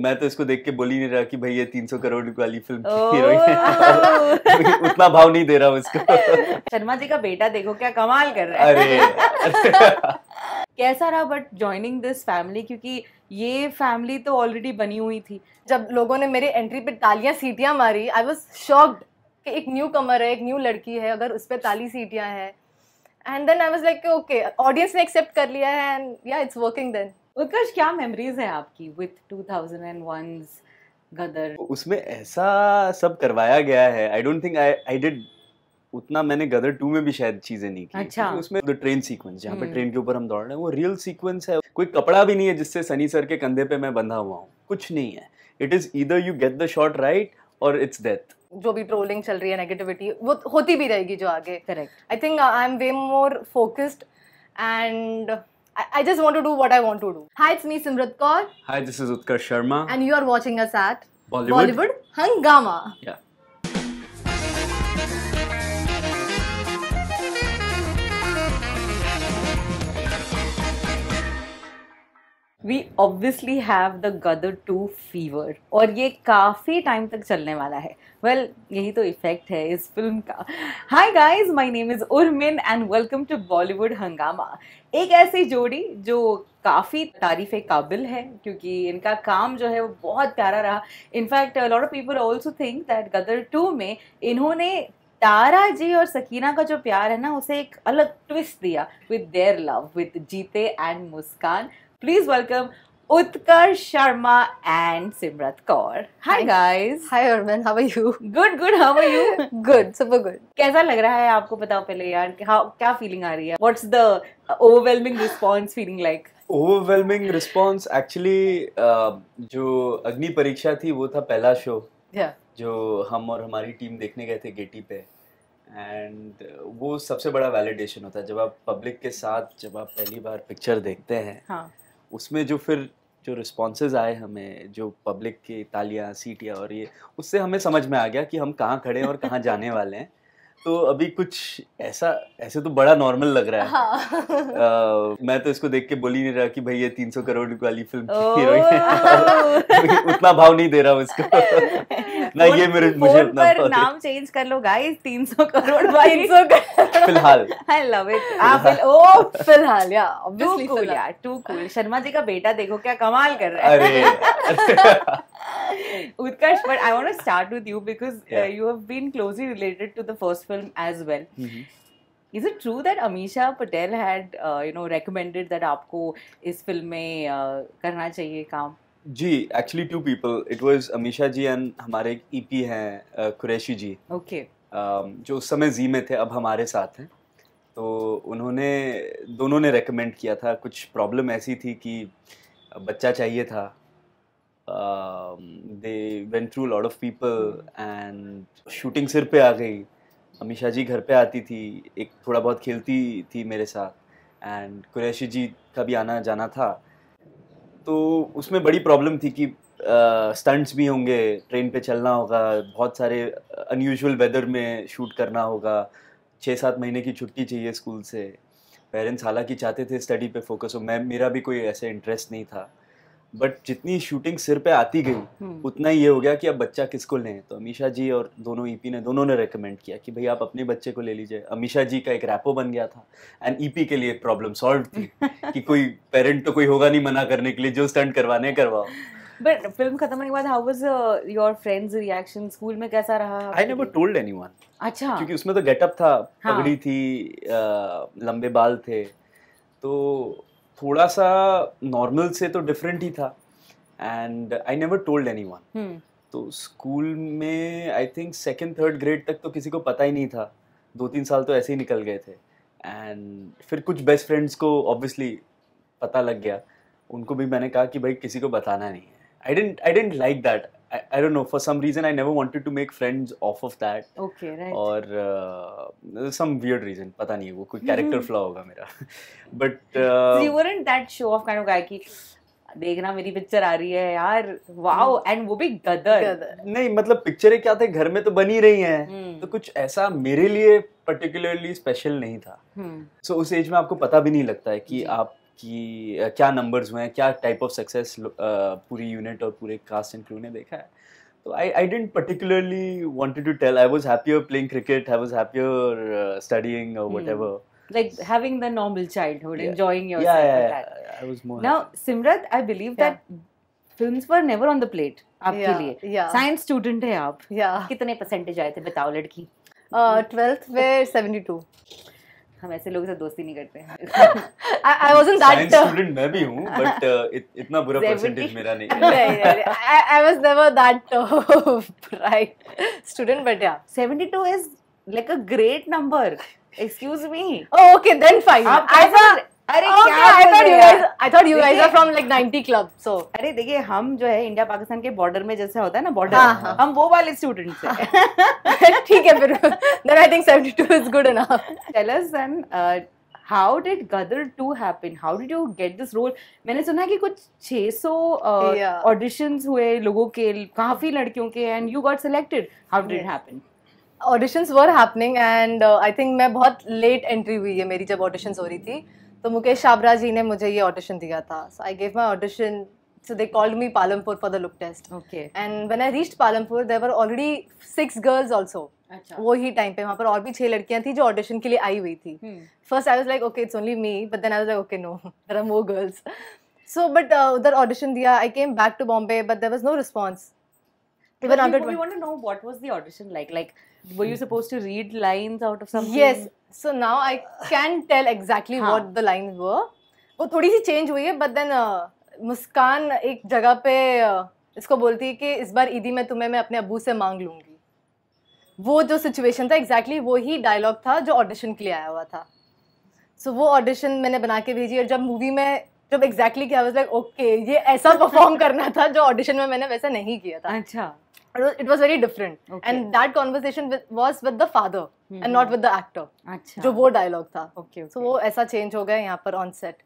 मैं तो इसको देख के बोल ही नहीं रहा कि भाई ये 300 करोड़ वाली फिल्म की उतना भाव नहीं दे रहा हूँ इसको शर्मा जी का बेटा देखो क्या कमाल कर रहा है अरे, कैसा रहा बट ज्वाइनिंग दिस फैमिली क्योंकि ये फैमिली तो ऑलरेडी बनी हुई थी जब लोगों ने मेरे एंट्री पे तालियां सीटियां मारी आई वॉज शॉक्ड कि एक न्यू कमर है एक न्यू लड़की है अगर उस पर ताली सीटियाँ हैं and then I was like okay audience ने एक्सेप्ट कर लिया है एंड या इट्स वर्किंग देन उत्कर्ष क्या मेमोरीज है आपकी विथ 2001's गदर तो उसमें ऐसा सब करवाया गया है I don't think I I did उतना मैंने गदर टू में भी शायद चीजें नहीं की अच्छा तो उसमें तो ट्रेन सीक्वेंस जहाँ पे ट्रेन हम्म। के ऊपर हम दौड़ रहे हैं वो रियल सीक्वेंस है कोई कपड़ा भी नहीं है जिससे सनी सर के कंधे पे मैं बंधा हुआ हूँ कुछ नहीं है इट इज इधर you get the shot right और इट्स डेथ जो भी ट्रोलिंग चल रही है नेगेटिविटी वो होती भी रहेगी जो आगे correct I think I am way more focused and I, just want to do what I want to do. Hi, it's me Simrat Kaur. Hi, this is Utkarsh Sharma. And you are watching us at Bollywood, Bollywood Hangama. Yeah. We obviously have the Gadar two fever और ये काफ़ी time तक चलने वाला है well यही तो effect है इस फिल्म का hi guys my name is Urmin and welcome to Bollywood Hungama एक ऐसी जोड़ी जो काफ़ी तारीफ़ काबिल है क्योंकि इनका काम जो है वो बहुत प्यारा रहा in fact lot of people also think that Gadar two में इन्होंने तारा जी और सकीना का जो प्यार है ना उसे एक अलग ट्विस्ट दिया with their love with Jeete and Muskaan please welcome Utkar Sharma and Simrat Kaur. Hi, Hi guys. Hi Arman, how are you? Good, good. How are you? good, super good. कैसा लग रहा है आपको बताओ पहले यार क्या क्या फीलिंग आ रही है What's the overwhelming response feeling like? Overwhelming response actually uh, जो अग्नि परीक्षा थी वो था पहला शो yeah. जो हम और हमारी टीम देखने गए थे गेटी पे एंड वो सबसे बड़ा वैलिडेशन होता है जब आप पब्लिक के साथ जब आप पहली बार पिक्चर देखते हैं हाँ. उसमें जो फिर जो रिस्पॉन्सेज आए हमें जो पब्लिक की तालियाँ सीटियाँ और ये उससे हमें समझ में आ गया कि हम कहाँ खड़े हैं और कहाँ जाने वाले हैं तो अभी कुछ ऐसा ऐसे तो बड़ा नॉर्मल लग रहा है हाँ। आ, मैं तो इसको देख के बोल ही नहीं रहा कि भाई ये 300 करोड़ वाली फिल्म हीरोइन है उतना भाव नहीं दे रहा हूँ इसको ना ये मेरे मुझे इतना पर नाम चेंज कर लो गाइस 300 करोड़ भाई 300 करोड़ फिलहाल आई लव इट आप ओ फिलहाल या ऑब्वियसली कूल या टू कूल शर्मा जी का बेटा देखो क्या कमाल कर रहा है अरे Utkarsh but I want to start with you because you have been closely related to the first film as well Is it true that Amisha Patel had, uh, you know, recommended that आपको इस film में uh, करना चाहिए काम जी actually to people it was Amisha ji and हमारे एक EP e हैं कुरैशी जी ओके um, जो उस समय जी में थे अब हमारे साथ हैं तो उन्होंने दोनों ने रेकमेंड किया था कुछ प्रॉब्लम ऐसी थी कि बच्चा चाहिए था they went through lot of people and shooting सिर पे आ गई अमीशा जी घर पे आती थी एक थोड़ा बहुत खेलती थी मेरे साथ एंड कुरैशी जी का भी आना जाना था तो उसमें बड़ी प्रॉब्लम थी कि स्टंट्स भी होंगे ट्रेन पे चलना होगा बहुत सारे अनयूजुअल वेदर में शूट करना होगा छः सात महीने की छुट्टी चाहिए स्कूल से पेरेंट्स हालांकि चाहते थे स्टडी पे फोकस हो मैं मेरा भी कोई ऐसे इंटरेस्ट नहीं था बट जितनी शूटिंग सिर पे आती गई हम्म। उतना ही ये हो गया कि अब बच्चा किसको लें तो अमीशा जी और दोनों ईपी e ने दोनों ने रेकमेंड किया कि भाई आप अपने बच्चे को ले लीजिए अमीशा जी का एक रैपो बन गया था एंड ईपी e के लिए प्रॉब्लम सॉल्व थी कि कोई पेरेंट तो कोई होगा नहीं मना करने के लिए जो स्टंट करवाने करवाओ बट फिल्म खत्म होने के बाद how was your friends reaction school में कैसा रहा आई नेवर टोल्ड एनीवन अच्छा क्योंकि उसमें तो गेटअप था हाँ। पगड़ी थी लंबे बाल थे तो थोड़ा सा नॉर्मल से तो डिफरेंट ही था and I never told anyone तो स्कूल में I think second third grade तक तो किसी को पता ही नहीं था दो तीन साल तो ऐसे ही निकल गए थे एंड फिर कुछ बेस्ट फ्रेंड्स को ऑब्वियसली पता लग गया उनको भी मैंने कहा कि भाई किसी को बताना नहीं है I didn't I didn't like that I, I don't know for some reason I never wanted to make friends off of that. Okay, right. Or uh, some weird reason, पता नहीं वो कोई character flaw होगा मेरा. But uh, so you weren't that show off kind of guy कि देखना मेरी picture आ रही है यार वाओ एंड वो भी गदर नहीं मतलब पिक्चरें क्या थे घर में तो बनी रही हैं तो कुछ ऐसा मेरे लिए पर्टिकुलरली स्पेशल नहीं था सो so, उस एज में आपको पता भी नहीं लगता है कि आप कि क्या नंबर्स हुए हैं क्या टाइप ऑफ सक्सेस पूरी यूनिट और पूरे कास्ट एंड क्रू ने देखा है तो I I didn't particularly wanted to tell I was happier playing cricket I was happier studying whatever like having the normal childhood yeah. enjoying yourself yeah, yeah, yeah, yeah. i was more now happy. simrat i believe yeah. that films were never on the plate आपके yeah, liye. yeah. Science student है आप yeah. कितने percentage आए थे बताओ लड़की twelfth where seventy two. हम ऐसे लोगों से दोस्ती नहीं करते हैं दैट स्टूडेंट मैं भी हूं बट uh, इतना बुरा परसेंटेज मेरा नहीं है I was never that right student but yeah 72 is like a great number excuse me okay then fine I अरे okay, oh क्या I from like 90 club so अरे देखिए हम जो है इंडिया पाकिस्तान के बॉर्डर में जैसे होता है ना बॉर्डर हाँ, हाँ। हम वो वाले स्टूडेंट से ठीक है फिर then I think 72 is good enough tell us then how did Gadar two happen how did you get this role मैंने सुना कि कुछ 600 सौ uh, yeah. हुए लोगों के काफी लड़कियों के and you got selected how did it happen auditions were happening and I think मैं बहुत लेट एंट्री हुई है मेरी जब ऑडिशंस हो रही थी तो मुकेश छाबरा जी ने मुझे ये ऑडिशन दिया था so I gave my audition so they called me Palampur for the look test okay and when I reach Palampur there were already six girls also वो ही टाइम पे वहाँ पर और भी छह लड़कियाँ थी जो ऑडिशन के लिए आई हुई थी first I was like okay it's only me but then I was like okay no there are more girls so but उधर ऑडिशन दिया I came back to Bombay but there was no response even after we want to know what was the audition like like were you supposed to read lines out of something yes so now I can tell exactly what the line वो वो थोड़ी सी change हुई है but then uh, मुस्कान एक जगह पे uh, इसको बोलती है कि इस बार ईदी में तुम्हें मैं अपने अबू से मांग लूँगी वो जो सिचुएशन था एग्जैक्टली exactly वो ही डायलॉग था जो ऑडिशन के लिए आया हुआ था सो so, वो ऑडिशन मैंने बना के भेजी और जब मूवी में जब एग्जैक्टली क्या लाइक ओके ये ऐसा परफॉर्म करना था जो ऑडिशन में मैंने वैसा नहीं किया था अच्छा it was very different and that conversation was with the father and not with the actor जो वो डायलॉग था ओके सो वो ऐसा चेंज हो गया यहाँ पर ऑन सेट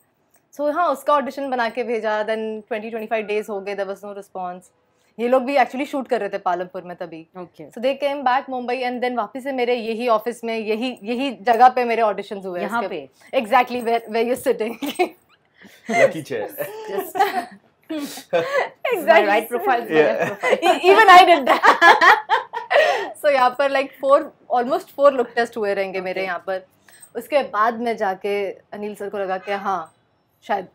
सो हाँ उसका ऑडिशन बना के भेजा then twenty twenty five days हो गए देर वॉज नो रिस्पॉन्स ये लोग भी एक्चुअली शूट कर रहे थे पालमपुर में तभी so they came back Mumbai and then वापस से मेरे यही ऑफिस में यही यही जगह पे मेरे ऑडिशन हुए यहाँ पे exactly where you sitting lucky chair exactly. My right profile, yeah. profile. E-, even I did that. So तो यहाँ पर like four almost four look test हुए रहेंगे मेरे यहाँ पर उसके बाद में जाके अनिल सर को लगा कि हाँ शायद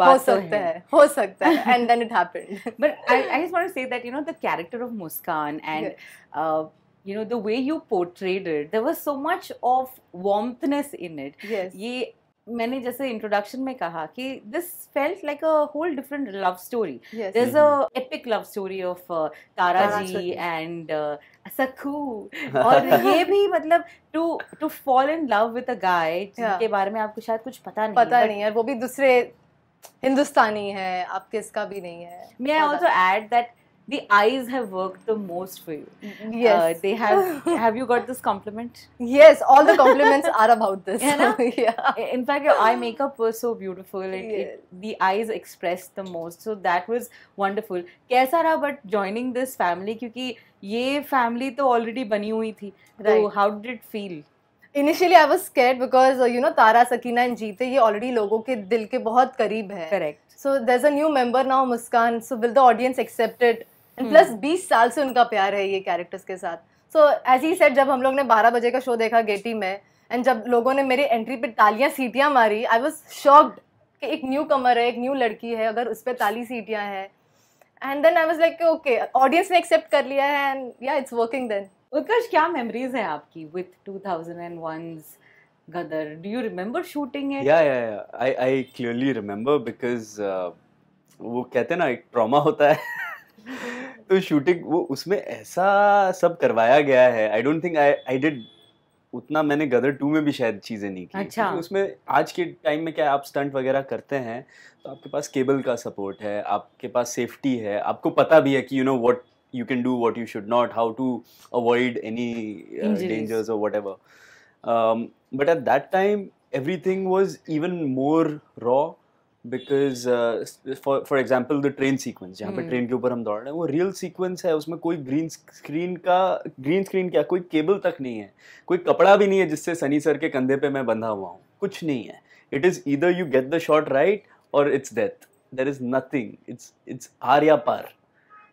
हो तो सकता है हो सकता है एंड देन इट है character of Muskaan and you know the way you portrayed it there was so much of warmthness in it ये मैंने जैसे इंट्रोडक्शन में कहा कि this felt like a whole different love story there is a epic love story of Tara ji and Sakhu और ये भी मतलब to to fall in love with a guy जिनके बारे में आपको शायद कुछ पता नहीं पता नहीं है वो भी दूसरे हिंदुस्तानी है आपके इसका भी नहीं है may I also add that the eyes have worked the most for you. Yes, uh, they have. have you got this compliment? Yes, all the compliments are about this. Yeah, yeah. In fact, your eye makeup was so beautiful. It, yes. it, the eyes expressed the most, so that was wonderful. कैसा रहा but joining this family क्योंकि ये family तो already बनी हुई थी तो how did feel initially I was scared because you know Tara Sakeena and Jeete ये ऑलरेडी लोगों के दिल के बहुत करीब है correct so there a new member now Muskaan so will the audience accepted and plus बीस साल से उनका प्यार है ये कैरेक्टर्स के साथ सो एज ही सेट जब हम लोग ने बारह बजे का शो देखा गेटी में एंड जब लोगों ने मेरी एंट्री पे तालियां सीटियाँ मारी आई वॉज शॉक्ड कि एक न्यू कमर है एक न्यू लड़की है अगर उस पर ताली सीटियाँ हैं and then I was like okay audience ने एक्सेप्ट कर लिया है एंड या इट्स वर्किंग देन उत्कर्ष क्या मेमोरीज हैं आपकी with 2001's Gadar Do you remember shooting it? Yeah, yeah, yeah. I, I clearly remember because uh, वो कहते हैं ना एक ट्रॉमा होता है तो शूटिंग वो उसमें ऐसा सब करवाया गया है I don't think I I did उतना मैंने गदर टू में भी शायद चीज़ें नहीं की अच्छा। उसमें आज के टाइम में क्या आप स्टंट वगैरह करते हैं तो आपके पास केबल का सपोर्ट है आपके पास सेफ्टी है आपको पता भी है कि you know what you can do what you should not how to avoid any dangers और whatever but at that time everything was even more raw because for for example the train sequence जहाँ पे train hmm. के ऊपर हम दौड़ रहे हैं वो रियल सीक्वेंस है उसमें कोई ग्रीन स्क्रीन का ग्रीन स्क्रीन क्या कोई केबल तक नहीं है कोई कपड़ा भी नहीं है जिससे सनी सर के कंधे पे मैं बंधा हुआ हूँ कुछ नहीं है इट इज़ इधर you get the shot right और it's death there is nothing it's it's आर या पार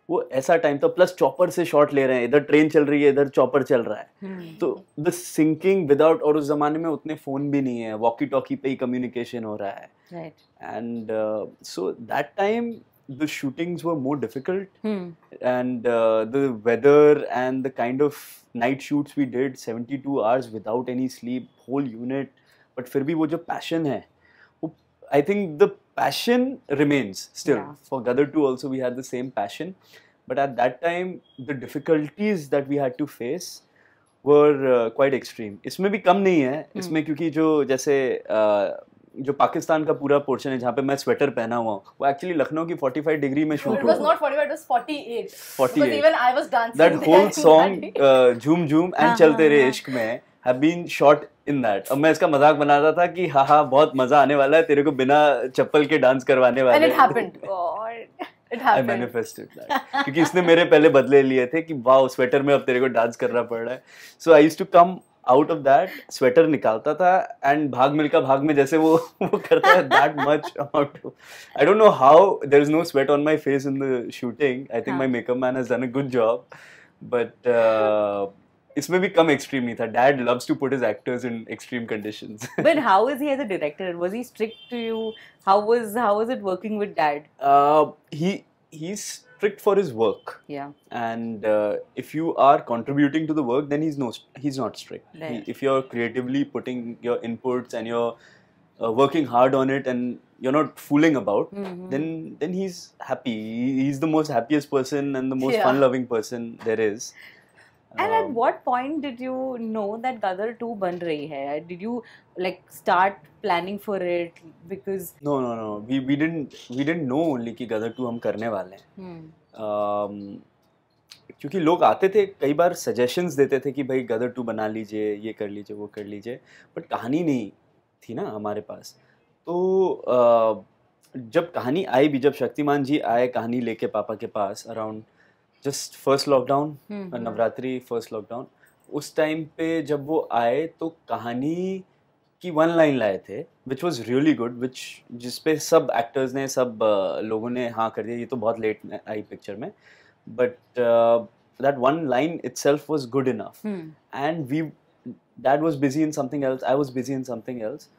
वो ऐसा टाइम था प्लस चॉपर से शॉट ले रहे हैं इधर ट्रेन चल रही है इधर चॉपर चल रहा है hmm. तो द सिंकिंग विदाउट और उस जमाने में उतने फ़ोन भी नहीं है वॉकी टॉकी पे ही कम्युनिकेशन हो रहा है Right. And uh, so that time the shootings were more difficult, hmm. and uh, the weather and the kind of night shoots we did, 72 hours without any sleep, whole unit. But फिर भी वो जो passion I think the passion remains still. Yeah. For Gadar 2 also we had the same passion. But at that time, the difficulties that we had to face were uh, quite extreme. इसमें भी कम नहीं है hmm. इसमें क्योंकि जो जैसे uh, जो पाकिस्तान का पूरा पोर्शन है जहाँ पे मैं स्वेटर पहना हुआ वो एक्चुअली लखनऊ की 45 डिग्री में शूट हुआ not 45 it was 48 48 that whole song झूम झूम एंड हाँ, चलते हाँ, रे हाँ। इश्क में have been shot in that अब मैं इसका मजाक बना रहा था कि हाँ हाँ बहुत मजा आने वाला है तेरे को बिना चप्पल के डांस करवाने वाले it happened god I manifested क्योंकि इसने मेरे पहले बदले लिए थे कि वाह स्वेटर में अब तेरे को डांस करना पड़ रहा है so I use to come out of that sweater निकालता था एंड भाग मिलकर भाग में जैसे वो वो करता है that much amount I don't know how there is no sweat on my face in the shooting I think my makeup man has done a good job but इसमें भी कम एक्सट्रीम नहीं था dad loves to put his actors in extreme conditions but how is he as a director was he strict to you how was how was it working with dad he he strict for his work. Yeah. And uh, if you are contributing to the work, then he's no he's not strict. Right. He, if you're creatively putting your inputs and you're uh, working hard on it and you're not fooling about, mm-hmm. then then he's happy. He's the most happiest person and the most yeah. fun-loving person there is. And um, at what point did you know that Gadar 2 ban rahi hai? Did you like start planning for it because No, no, no. We we didn't we didn't know only कि Gadar 2 हम करने वाले हैं. Hmm. Um, क्योंकि लोग आते थे कई बार सजेशंस देते थे कि भाई गदर टू बना लीजिए ये कर लीजिए वो कर लीजिए बट कहानी नहीं थी ना हमारे पास तो uh, जब कहानी आई भी जब शक्तिमान जी आए कहानी लेके पापा के पास around just first lockdown hmm, hmm. Navratri first lockdown उस टाइम पे जब वो आए तो कहानी की वन लाइन लाए थे which was really good which जिसपे सब एक्टर्स ने सब लोगों ने हाँ कर दिया ये तो बहुत लेट आई पिक्चर में but that one line itself was good enough and we that was busy in something else I was busy in something else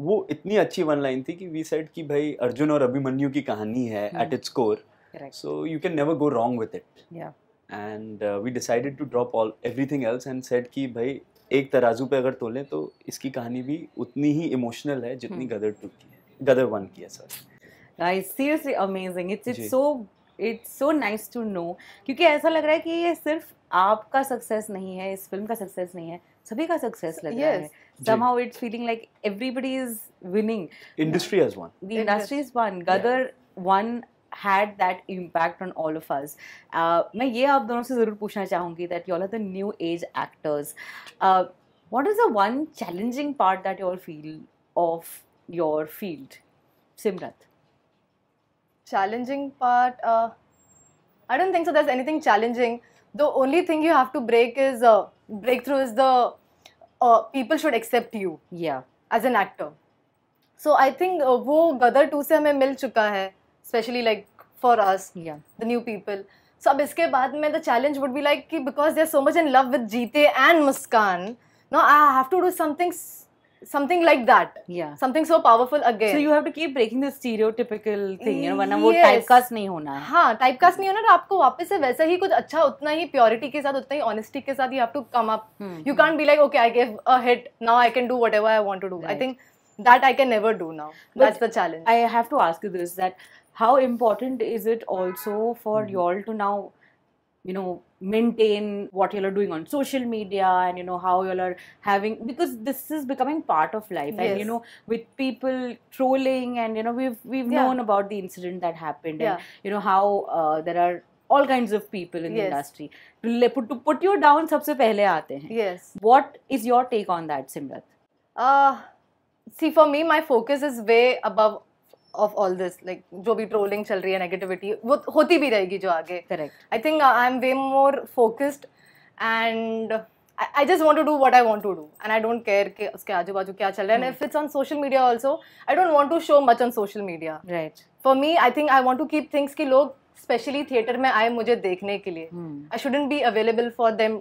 वो इतनी अच्छी वन लाइन थी कि वी सेड कि भाई अर्जुन और अभिमन्यु की कहानी है at its core Correct. So you can never go wrong with it. Yeah. And uh, we decided to drop all everything else and said कि भाई एक तराजू पे अगर तोले तो इसकी कहानी भी उतनी ही इमोशनल है जितनी गदर टू की है गदर वन की है sorry guys seriously amazing it's it's so it's so nice to know क्योंकि ऐसा लग रहा है कि ये सिर्फ आपका सक्सेस नहीं है इस फिल्म का सक्सेस नहीं है सभी का सक्सेस लग yes. रहा है somehow it's feeling like everybody is winning industry has won the industry has won gadar yeah. won had that impact on all of us. Uh, मैं ये आप दोनों से ज़रूर पूछना चाहूँगी that you all are the new age actors. Uh, what is the one challenging part that you all feel of your field? Simrat. Challenging part? Uh, I don't think so there's anything challenging. The only thing you have to break is, uh, breakthrough is the uh, people should accept you. Yeah. As an actor. So I think uh, वो गदर to से हमें मिल चुका है specially like for us the new people so अब इसके बाद में the challenge would be like कि because they are so much in love with Jeete and Muskaan no I have to do something something like that yeah something so powerful again so you have to keep breaking the stereotypical thing you know वरना yes. वो typecast nahi hona है हाँ typecast nahi hona to aapko wapas se waisa hi kuch acha utna hi purity ke sath utna hi honesty ke sath you have to come up hmm. you can't be like okay I gave a hit now I can do whatever I want to do right. I think that I can never do now but that's the challenge I have to ask you this that how important is it also for mm-hmm. y'all to now you know maintain what y'all are doing on social media and you know how y'all are having because this is becoming part of life yes. and you know with people trolling and you know we've we've yeah. known about the incident that happened yeah. and you know how uh, there are all kinds of people in yes. the industry to put, to put you down sabse pehle aate hain yes what is your take on that simrat uh see for me my focus is way above of all this like जो भी trolling चल रही है negativity वो होती भी रहेगी जो आगे correct I think I am way more focused and I just want to do what I want to do and I don't care कि उसके आजू बाजू क्या चल रहा है if it's on social media also I don't want to show much on social media right for me I think I want to keep things की लोग स्पेशली थिएटर में आए मुझे देखने के लिए I shouldn't be available for them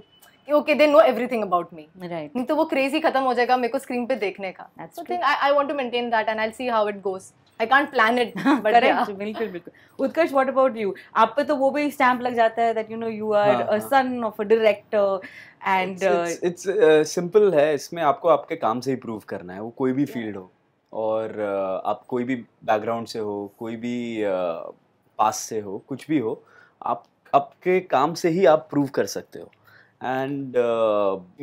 okay they know everything about me right नहीं तो वो क्रेजी खत्म हो जाएगा मेरे को स्क्रीन पे देखने का I want to maintain that and I see how it goes I can't plan it correct बिल्कुल बिल्कुल उत्कर्ष व्हाट अबाउट यू आप पे तो वो भी स्टैम्प लग जाता है that you know you are a son of a director and it's simple है इसमें आपको आपके काम से ही प्रूव करना है वो कोई भी फील्ड yeah. हो और uh, आप कोई भी बैकग्राउंड से हो कोई भी पास uh, से हो कुछ भी हो आप आपके काम से ही आप प्रूव कर सकते हो एंड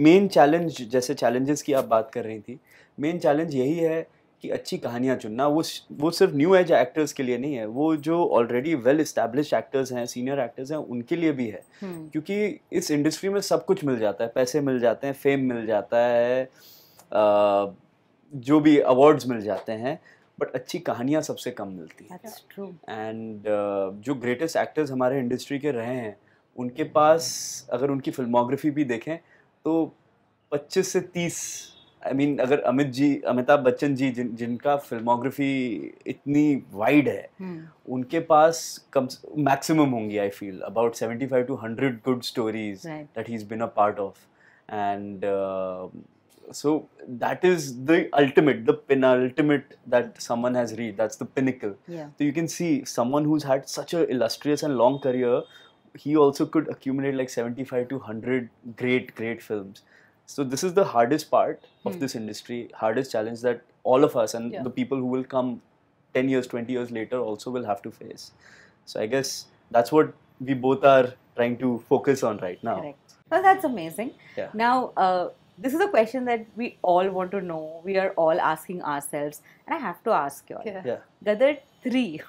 मेन चैलेंज जैसे चैलेंजेस की आप बात कर रही थी मेन चैलेंज यही है कि अच्छी कहानियाँ चुनना वो वो सिर्फ न्यू एज एक्टर्स के लिए नहीं है वो जो ऑलरेडी वेल इस्टेब्लिश एक्टर्स हैं सीनियर एक्टर्स हैं उनके लिए भी है हम्म। क्योंकि इस इंडस्ट्री में सब कुछ मिल जाता है पैसे मिल जाते हैं फेम मिल जाता है आ, जो भी अवार्ड्स मिल जाते हैं बट अच्छी कहानियाँ सबसे कम मिलती हैं एंड uh, जो ग्रेटेस्ट एक्टर्स हमारे इंडस्ट्री के रहे हैं उनके पास अगर उनकी फिल्मोग्राफी भी देखें तो 25 से 30 आई I मीन mean, अगर अमित जी अमिताभ बच्चन जी जिन जिनका फिल्मोग्राफी इतनी वाइड है hmm. उनके पास कम मैक्सिमम होंगी I feel about seventy five to hundred good stories that he is been a part of and so that is the ultimate the pin ultimate that someone has read that's the pinnacle तो you can see someone who had such a illustrious and long career he also could accumulate like seventy five to hundred great great films So this is the hardest part of hmm. this industry, hardest challenge that all of us and yeah. the people who will come 10 years, 20 years later also will have to face. So I guess that's what we both are trying to focus on right now. Correct. Well, that's amazing. Yeah. Now, uh, this is a question that we all want to know. We are all asking ourselves, and I have to ask you all. Yeah. yeah. 3.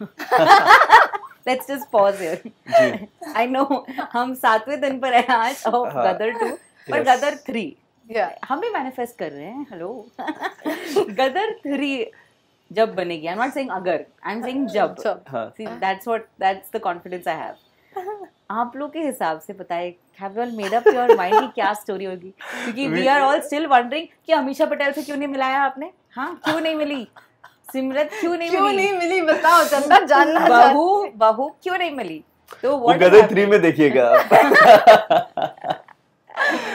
Let's just pause here. I know हम सातवें दिन पर हैं आज और two. To पर गदर three. हम भी मैनिफेस्ट कर रहे हैं हेलो गदर थ्री जब बनेगी आई एम नॉट सेइंग अगर आई एम सेइंग जब see that's what that's the confidence I have आप लोग के हिसाब से बताए have you all made up your mind की क्या स्टोरी होगी क्योंकि we are all still wondering कि अमीषा पटेल से क्यों नहीं मिलाया आपने हाँ क्यों नहीं मिली सिमरत क्यों नहीं क्यों नहीं मिली बताओ चंदा जानना बहू बहू क्यों नहीं मिली तो वो गदर थ्री में देखिएगा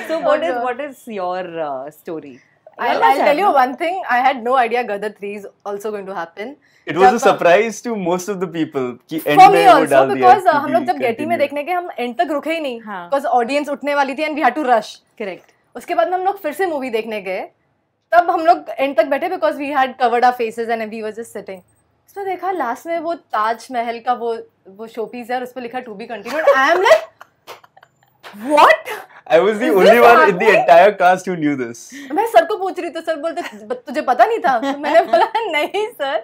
so what is what is your uh, story? I'll, I'll, tell you one thing. I had no idea Gadar 3 is also going to happen. It was a surprise to most of the people कि end For me also because uh, हम लोग जब Getty में देखने के हम and तक रुके ही नहीं बिकॉज हाँ। ऑडियंस उठने वाली थी and we had to rush correct उसके बाद में हम लोग फिर से मूवी देखने गए तब हम लोग एंड तक बैठे because we had covered are faces and we was just sitting उसमें देखा लास्ट में वो ताजमहल का वो वो शोपीस है और उस पर लिखा to be continued I am like what I was the only one in the entire cast who knew this. मैं सर को पूछ रही तो सर बोलते तुझे पता नहीं था तो मैंने बोला नहीं सर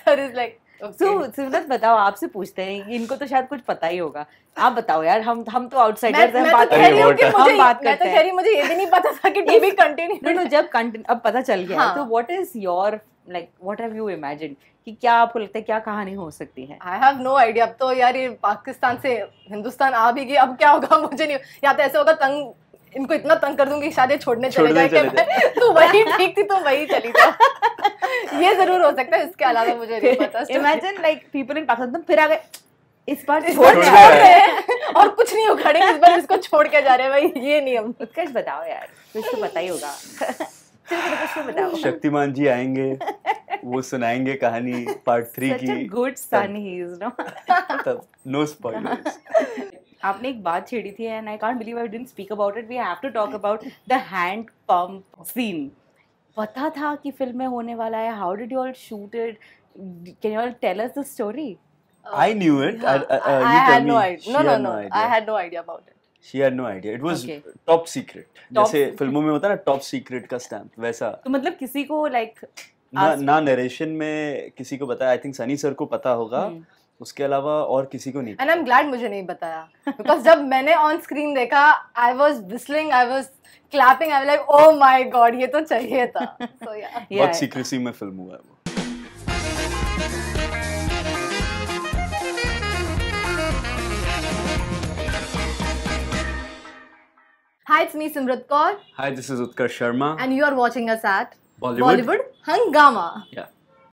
सर इज लाइक सुनत बताओ आपसे पूछते हैं इनको तो शायद कुछ पता ही होगा आप बताओ यार हम हम तो आउटसाइडर हैं बात तो कर रही हूं कि मुझे बात तो करते हैं मैं मुझे ये भी नहीं पता था कि टीवी कंटिन्यू नो जब कंटिन्यू अब पता चल गया हाँ। तो what is your like what have you imagine कि क्या आपको लगता है क्या कहानी हो सकती है आई हैव नो आइडिया अब तो यार ये पाकिस्तान से हिंदुस्तान आ भी गई अब क्या होगा मुझे नहीं या तो ऐसे होगा तंग इनको इतना तंग कर दूंगी शायद छोड़ने चले जाए तो वही ठीक थी तो वही चली जाओ ये जरूर हो सकता है इसके अलावा मुझे नहीं पता imagine like people in Pakistan फिर आ गए इस बार छोड़ बार छोड़ रहे और कुछ नहीं उखाड़े इस बार इसको छोड़ के जा रहे हैं भाई ये नहीं हम उत्कर्ष बताओ यार कुछ तो पता ही होगा बताओ शक्तिमान जी आएंगे वो सुनाएंगे कहानी पार्ट थ्री की good son he is no तब नो स्पॉयलर्स आपने एक बात छेड़ी थी and I can't believe I didn't speak about it we have to talk about the hand pump scene पता था कि फिल्म में होने वाला है how did you all shoot it can you all tell us the story I knew it I had no I, no no no I had no idea about it she had no idea it was top secret जैसे फिल्मों में होता है ना top secret का stamp वैसा तो मतलब किसी को लाइक like, ना नरेशन में किसी को बताया आई थिंक सनी सर को पता होगा hmm. उसके अलावा और किसी को नहीं एंड आई एम ग्लैड मुझे नहीं बताया बिकॉज जब मैंने ऑन स्क्रीन देखा I was whistling I was clapping I like oh my god ये तो चाहिए था सो या बहुत सीक्रेसी में फिल्म हुआ है वो Hi, it's me Simrat Kaur. Hi, this is Utkar Sharma. And you are watching us at Bollywood, Bollywood Hangama. Yeah.